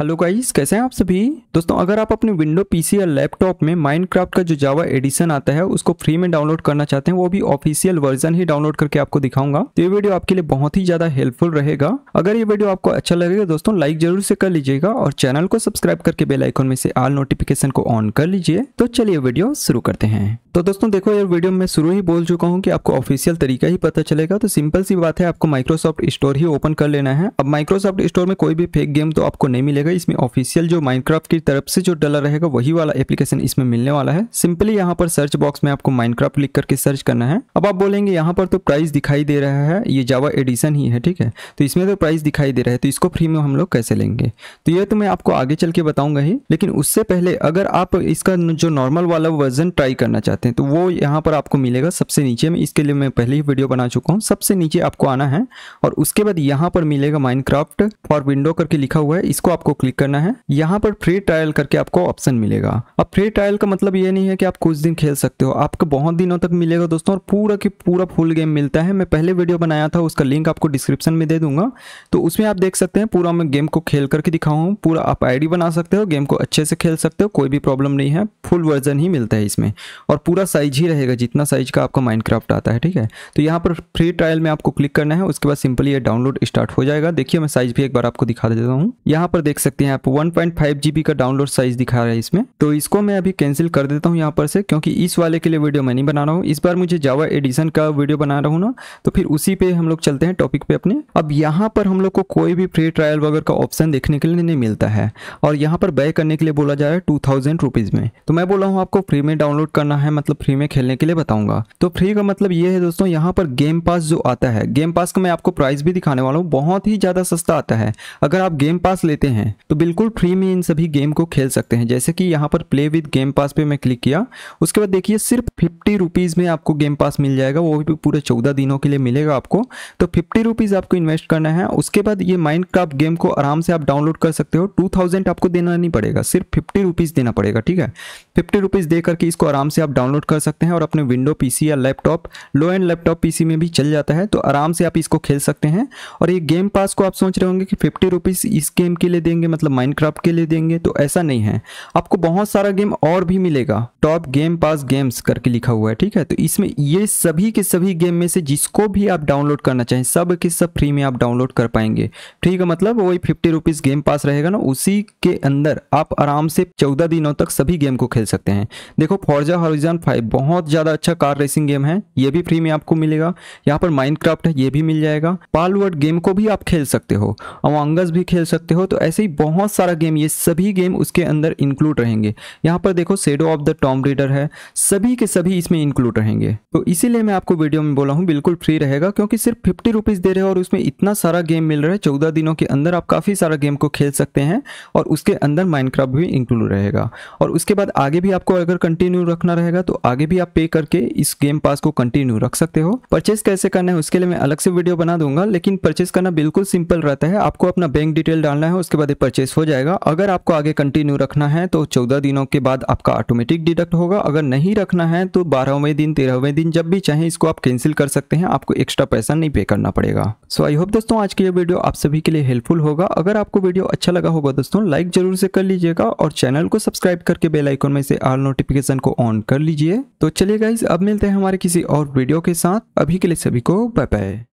hello guys कैसे हैं आप सभी दोस्तों अगर आप अपने विंडो पीसी या लैपटॉप में माइनक्राफ्ट का जो जावा एडिशन आता है उसको फ्री में डाउनलोड करना चाहते हैं वो भी ऑफिशियल वर्जन ही डाउनलोड करके आपको दिखाऊंगा तो ये वीडियो आपके लिए बहुत ही ज्यादा हेल्पफुल रहेगा अगर ये वीडियो आपको अच्छा लगेगा दोस्तों लाइक जरूर से कर लीजिएगा और चैनल को सब्सक्राइब करके बेलाइकॉन में से आल नोटिफिकेशन को ऑन कर लीजिए तो चलिए वीडियो शुरू करते हैं तो दोस्तों देखो यार वीडियो में शुरू ही बोल चुका हूँ कि आपको ऑफिशियल तरीका ही पता चलेगा तो सिंपल सी बात है आपको माइक्रोसॉफ्ट स्टोर ही ओपन कर लेना है अब माइक्रोसॉफ्ट स्टोर में कोई भी फेक गेम तो आपको नहीं मिलेगा रहेगा इसमें ऑफिशियल जो माइनक्राफ्ट की तरफ से जो डलर रहेगा वही वाला एप्लीकेशन इसमें मिलने वाला है सिंपली यहाँ पर सर्च बॉक्स में आपको माइनक्राफ्ट लिख करके सर्च करना है अब आप बोलेंगे यहाँ पर तो प्राइस दिखाई दे रहा है ये जावा एडिशन ही है ठीक है तो इसमें तो प्राइस दिखाई दे रहा है तो इसको फ्री में हम लोग कैसे लेंगे तो ये तो मैं आपको आगे चल के बताऊंगा ही लेकिन उससे पहले अगर आप इसका जो नॉर्मल वाला वर्जन ट्राई करना चाहते हैं तो वो यहाँ पर आपको मिलेगा सबसे नीचे में इसके लिए मैं पहले ही वीडियो बना चुका हूँ सबसे नीचे आपको आना है और उसके बाद यहाँ पर मिलेगा माइनक्राफ्ट फॉर विंडो करके लिखा हुआ है इसको आपको क्लिक करना है यहाँ पर फ्री ट्रायल करके आपको ऑप्शन मिलेगा अब फ्री ट्रायल का मतलब ये नहीं है कि आप कुछ दिन खेल सकते हो आपको बहुत दिनों तक मिलेगा दोस्तों और पूरा की पूरा फुल गेम मिलता है मैं पहले वीडियो बनाया था उसका लिंक आपको डिस्क्रिप्शन में दे दूंगा तो उसमें आप देख सकते हैं पूरा मैं गेम को खेल करके दिखाऊँ पूरा आप आई बना सकते हो गेम को अच्छे से खेल सकते हो कोई भी प्रॉब्लम नहीं है फुल वर्जन ही मिलता है इसमें और पूरा साइज ही रहेगा जितना साइज का आपका माइंड आता है ठीक है तो यहाँ पर फ्री ट्रायल में आपको क्लिक करना है उसके बाद सिंपली ये डाउनलोड स्टार्ट हो जाएगा देखिए मैं साइज भी एक बार आपको दिखा देता हूँ यहाँ पर देख सकते हैं आप 1.5 जीबी का डाउनलोड साइज दिखा रहा है इसमें तो इसको मैं अभी कैंसिल कर देता हूँ यहाँ पर से क्योंकि इस वाले के लिए वीडियो मैं नहीं बना रहा हूँ इस बार मुझे जावा एडिशन का वीडियो बना रहा हूँ ना तो फिर उसी पे हम लोग चलते हैं टॉपिक पे अपने अब यहाँ पर हम लोग को कोई भी फ्री ट्रायल वगैरह का ऑप्शन देखने के लिए नहीं मिलता है और यहाँ पर बाय करने के लिए बोला जा रहा है टू थाउजेंड रुपीज़ में तो मैं बोला हूँ आपको फ्री में डाउनलोड करना है मतलब फ्री में खेलने के लिए बताऊंगा तो फ्री का मतलब ये है दोस्तों यहाँ पर गेम पास जो आता है गेम पास का मैं आपको प्राइस भी दिखाने वाला हूँ बहुत ही ज़्यादा सस्ता आता है अगर आप गेम पास लेते हैं तो बिल्कुल फ्री में इन सभी गेम को खेल सकते हैं जैसे कि यहाँ पर प्ले विद गेम पास पे मैं क्लिक किया उसके बाद देखिए सिर्फ फिफ्टी रुपीज़ में आपको गेम पास मिल जाएगा वो भी पूरे चौदह दिनों के लिए मिलेगा आपको तो फिफ्टी रुपीज़ आपको इन्वेस्ट करना है उसके बाद ये माइंड गेम को आराम से आप डाउनलोड कर सकते हो टू थाउजेंड आपको देना नहीं पड़ेगा सिर्फ फिफ्टी रुपीज़ देना पड़ेगा ठीक है फिफ्टी रुपीज़ दे करके इसको आराम से आप डाउनलोड कर सकते हैं और अपने विंडो पीसी या laptop low end laptop PC में भी चल जाता है तो आराम से आप इसको खेल सकते हैं और ये गेम पास को आप सोच रहे होंगे कि फिफ्टी रुपीज़ इस गेम के लिए देंगे देंगे मतलब माइनक्राफ्ट के लिए देंगे तो ऐसा नहीं है आपको बहुत सारा गेम और भी मिलेगा टॉप गेम पास गेम्स करके लिखा हुआ है ठीक है तो इसमें ये सभी के सभी गेम में से जिसको भी आप डाउनलोड करना चाहें सब के सब फ्री में आप डाउनलोड कर पाएंगे ठीक है मतलब वही फिफ्टी रुपीज़ गेम पास रहेगा ना उसी के अंदर आप आराम से चौदह दिनों तक सभी गेम को खेल सकते हैं देखो फॉर्जा हॉरिजन फाइव बहुत ज़्यादा अच्छा कार रेसिंग गेम है ये भी फ्री में आपको मिलेगा यहाँ पर माइनक्राफ्ट है ये भी मिल जाएगा पालवर्ड गेम को भी आप खेल सकते हो अवांगस भी खेल सकते हो तो ऐसे ही बहुत सारा गेम ये सभी गेम उसके अंदर इंक्लूड रहेंगे यहाँ पर देखो Shadow of the Tomb Raider है सभी के सभी इसमें इंक्लूड रहेंगे तो इसीलिए मैं आपको वीडियो में बोला हूँ बिल्कुल फ्री रहेगा क्योंकि सिर्फ फिफ्टी रुपीज़ दे रहे हैं और उसमें इतना सारा गेम मिल रहा है चौदह दिनों के अंदर आप काफ़ी सारा गेम को खेल सकते हैं और उसके अंदर माइनक्राफ्ट भी इंक्लूड रहेगा और उसके बाद आगे भी आपको अगर कंटिन्यू रखना रहेगा तो आगे भी आप पे करके इस गेम पास को कंटिन्यू रख सकते हो परचेस कैसे करना है उसके लिए मैं अलग से वीडियो बना दूंगा लेकिन परचेस करना बिल्कुल सिंपल रहता है आपको अपना बैंक डिटेल डालना है उसके बाद परचेस हो जाएगा अगर आपको आगे कंटिन्यू रखना है तो चौदह दिनों के बाद आपका ऑटोमेटिक डिडक्ट होगा अगर नहीं रखना है तो बारहवें दिन तेरहवें दिन जब भी चाहें इसको आप कैंसिल कर सकते हैं आपको एक्स्ट्रा पैसा नहीं पे करना पड़ेगा सो आई होप दोस्तों आज की ये वीडियो आप सभी के लिए हेल्पफुल होगा अगर आपको वीडियो अच्छा लगा होगा दोस्तों लाइक जरूर से कर लीजिएगा और चैनल को सब्सक्राइब करके बेलाइकॉन में से आल नोटिफिकेशन को ऑन कर लीजिए तो चलिए गाइज अब मिलते हैं हमारे किसी और वीडियो के साथ अभी के लिए सभी को बाय बाय